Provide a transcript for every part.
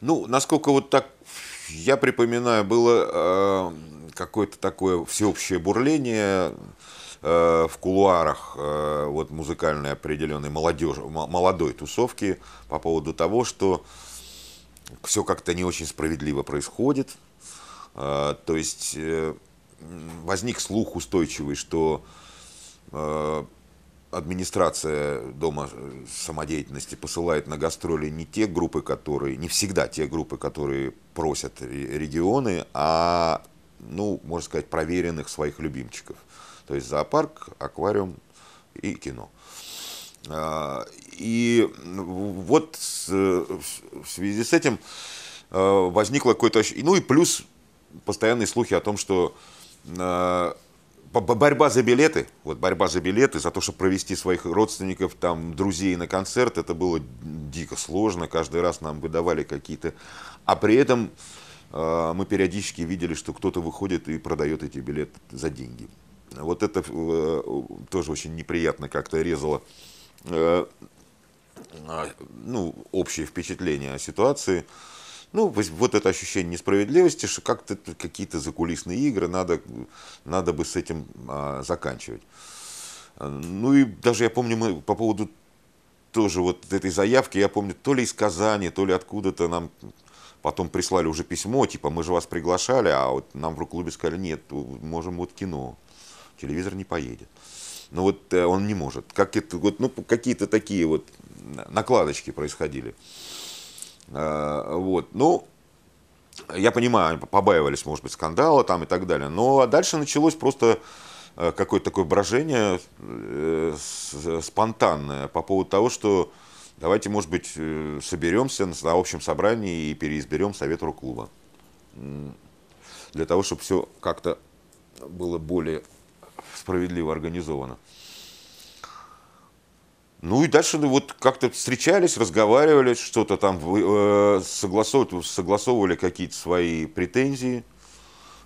Ну, насколько вот так я припоминаю, было э, какое-то такое всеобщее бурление э, в кулуарах э, вот музыкальной определенной молодежи, молодой тусовки по поводу того, что все как-то не очень справедливо происходит. Э, то есть возник слух устойчивый, что администрация дома э, самодеятельности посылает на гастроли не те группы, которые, не всегда те группы, которые просят регионы, а, ну, можно сказать, проверенных своих любимчиков. То есть зоопарк, аквариум и кино. А, и вот в связи с этим э, возникло какое-то... Ну и плюс постоянные слухи о том, что э, борьба за билеты, вот борьба за билеты, за то, чтобы провести своих родственников, там, друзей на концерт, это было дико сложно, каждый раз нам выдавали какие-то, а при этом э, мы периодически видели, что кто-то выходит и продает эти билеты за деньги. Вот это э, тоже очень неприятно как-то резало э, а, ну, общее впечатление о ситуации. Ну, вот это ощущение несправедливости, что как-то какие-то закулисные игры, надо, надо бы с этим а, заканчивать. А, ну и даже я помню, мы по поводу тоже вот этой заявки, я помню, то ли из Казани, то ли откуда-то нам потом прислали уже письмо, типа, мы же вас приглашали, а вот нам в клубе сказали, нет, можем вот кино, телевизор не поедет. ну вот э, он не может. Как это, вот, ну, какие-то такие вот накладочки происходили. Э, вот. Ну, я понимаю, они побаивались, может быть, скандала там и так далее. Но дальше началось просто э, какое-то такое брожение э, спонтанное по поводу того, что давайте, может быть, соберемся на общем собрании и переизберем совет клуба. Для того, чтобы все как-то было более справедливо организовано. Ну и дальше ну, вот как-то встречались, разговаривали, что-то там э, согласовывали, согласовывали какие-то свои претензии.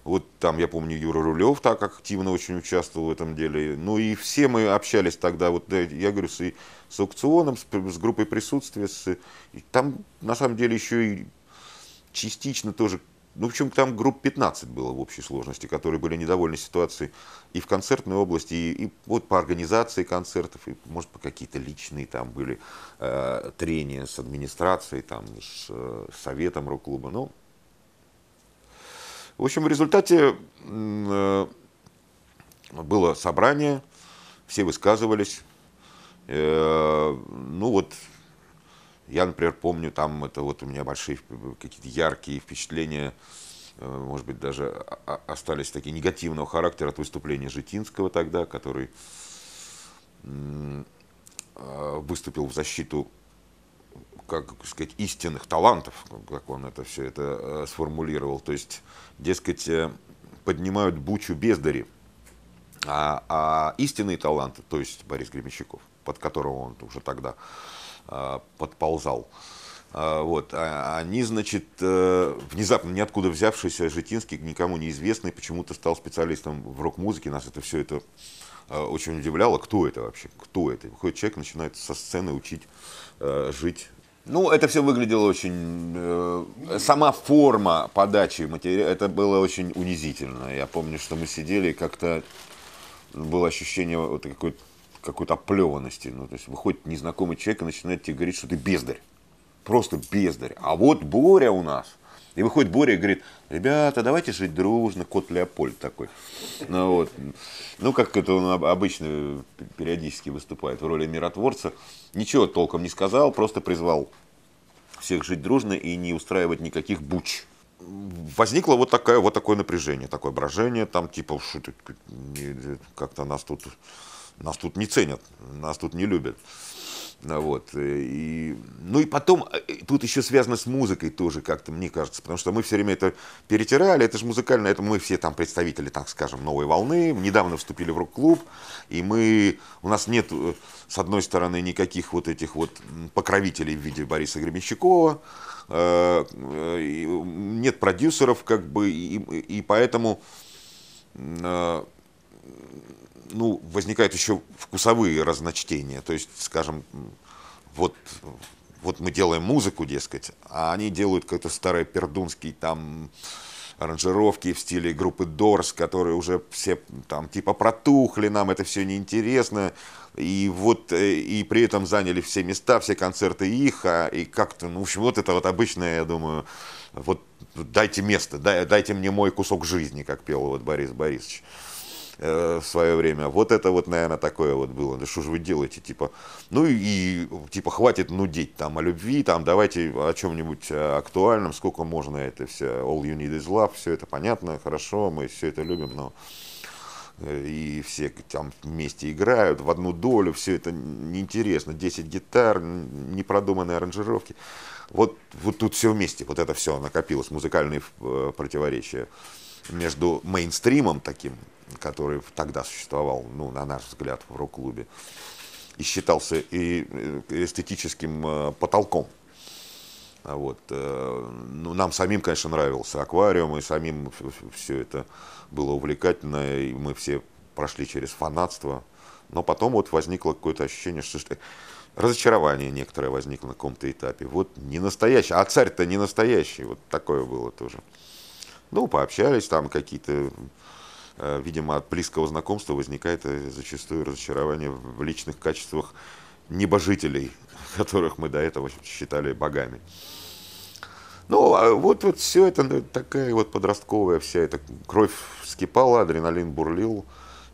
Вот там, я помню, Юра Рулев так активно очень участвовал в этом деле. Ну и все мы общались тогда, вот я говорю, с, с аукционом, с, с группой присутствия. С, и там, на самом деле, еще и частично тоже ну, причем там групп 15 было в общей сложности, которые были недовольны ситуацией и в концертной области, и, и вот по организации концертов, и, может, по какие-то личные там были э, трения с администрацией, там, с э, советом рок-клуба. Ну, в общем, в результате э, было собрание, все высказывались. Э, ну, вот я, например, помню, там это вот у меня большие какие-то яркие впечатления, э, может быть, даже остались такие негативного характера от выступления Житинского тогда, который э, выступил в защиту как сказать, истинных талантов, как он это все это э, сформулировал. То есть, дескать, поднимают бучу бездари, а, а истинные таланты, то есть Борис Гребенщиков, под которого он уже тогда а, подползал. А, вот. А, они, значит, э, внезапно, ниоткуда взявшийся Житинский, никому неизвестный, почему-то стал специалистом в рок-музыке. Нас это все это очень удивляло. Кто это вообще? Кто это? Выходит, человек начинает со сцены учить э, жить ну, это все выглядело очень... Э, сама форма подачи материала, это было очень унизительно. Я помню, что мы сидели, как-то было ощущение вот какой-то какой-то оплеванности. Ну, то есть выходит незнакомый человек и начинает тебе говорить, что ты бездарь. Просто бездарь. А вот Боря у нас. И выходит Боря и говорит, ребята, давайте жить дружно, кот Леопольд такой. Ну, вот. ну как это он обычно периодически выступает в роли миротворца. Ничего толком не сказал, просто призвал всех жить дружно и не устраивать никаких буч возникло вот, такое, вот такое напряжение, такое брожение, там типа, как-то нас тут нас тут не ценят, нас тут не любят. Ну, вот. Э, и, ну и потом, э, тут еще связано с музыкой тоже как-то, мне кажется, потому что мы все время это перетирали, это же музыкально, это мы все там представители, так скажем, новой волны, недавно вступили в рок-клуб, и мы, у нас нет, э, с одной стороны, никаких вот этих вот покровителей в виде Бориса Гребенщикова, нет продюсеров, как бы, и, и поэтому ну, возникают еще вкусовые разночтения. То есть, скажем, вот, вот мы делаем музыку, дескать, а они делают как-то старый пердунский там аранжировки в стиле группы Дорс, которые уже все там типа протухли, нам это все неинтересно. И вот, э, и при этом заняли все места, все концерты их, а, и как-то, ну, в общем, вот это вот обычное, я думаю, вот дайте место, дай, дайте мне мой кусок жизни, как пел вот Борис Борисович. Э, в свое время. Вот это вот, наверное, такое вот было. Да что же вы делаете, типа, ну и, типа, хватит нудить там о любви, там, давайте о чем-нибудь э, актуальном, сколько можно это все, all you need is love, все это понятно, хорошо, мы все это любим, но э, и все там вместе играют в одну долю, все это неинтересно, 10 гитар, непродуманные аранжировки. Вот, вот тут все вместе, вот это все накопилось, музыкальные противоречия между мейнстримом таким, который тогда существовал, ну, на наш взгляд, в рок-клубе, и считался и э, эстетическим э, потолком. А вот. Э, ну, нам самим, конечно, нравился аквариум, и самим все это было увлекательно, и мы все прошли через фанатство. Но потом вот возникло какое-то ощущение, что разочарование некоторое возникло на каком-то этапе. Вот не настоящий, а царь-то не настоящий, вот такое было тоже. Ну, пообщались, там какие-то, э, видимо, от близкого знакомства возникает э, зачастую разочарование в личных качествах небожителей, которых мы до этого считали богами. Ну, а вот, вот все это ну, такая вот подростковая вся эта кровь вскипала, адреналин бурлил.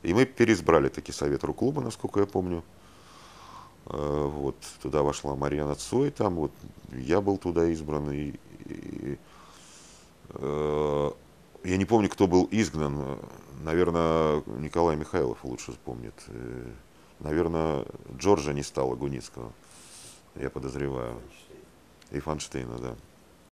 И мы переизбрали таки совет клуба насколько я помню. Э, вот, туда вошла Марьяна Цой, там вот я был туда избран, и, и, и я не помню, кто был изгнан. Наверное, Николай Михайлов лучше вспомнит. Э, Наверное, Джорджа не стало Гуницкого. Я подозреваю. И Фанштейна, да.